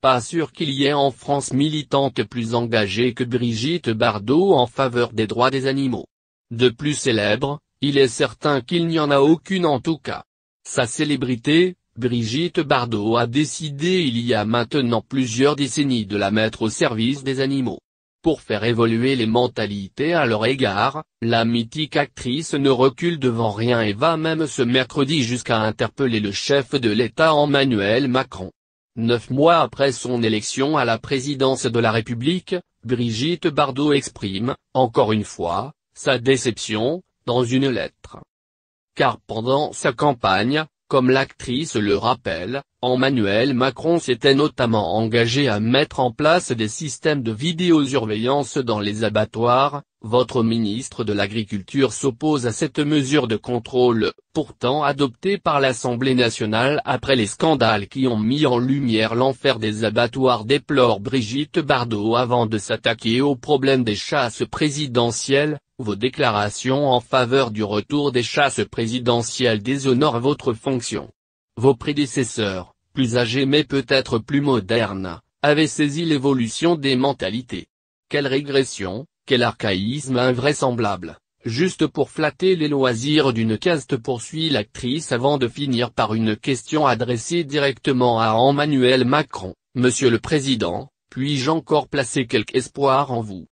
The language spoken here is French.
Pas sûr qu'il y ait en France militante plus engagée que Brigitte Bardot en faveur des droits des animaux. De plus célèbre, il est certain qu'il n'y en a aucune en tout cas. Sa célébrité, Brigitte Bardot a décidé il y a maintenant plusieurs décennies de la mettre au service des animaux. Pour faire évoluer les mentalités à leur égard, la mythique actrice ne recule devant rien et va même ce mercredi jusqu'à interpeller le chef de l'État Emmanuel Macron. Neuf mois après son élection à la présidence de la République, Brigitte Bardot exprime, encore une fois, sa déception, dans une lettre. Car pendant sa campagne, comme l'actrice le rappelle, Emmanuel Macron s'était notamment engagé à mettre en place des systèmes de vidéosurveillance dans les abattoirs, votre ministre de l'Agriculture s'oppose à cette mesure de contrôle, pourtant adoptée par l'Assemblée nationale après les scandales qui ont mis en lumière l'enfer des abattoirs déplore Brigitte Bardot avant de s'attaquer au problème des chasses présidentielles, vos déclarations en faveur du retour des chasses présidentielles déshonorent votre fonction. Vos prédécesseurs, plus âgés mais peut-être plus modernes, avaient saisi l'évolution des mentalités. Quelle régression, quel archaïsme invraisemblable, juste pour flatter les loisirs d'une caste poursuit l'actrice avant de finir par une question adressée directement à Emmanuel Macron, Monsieur le Président, puis-je encore placer quelque espoir en vous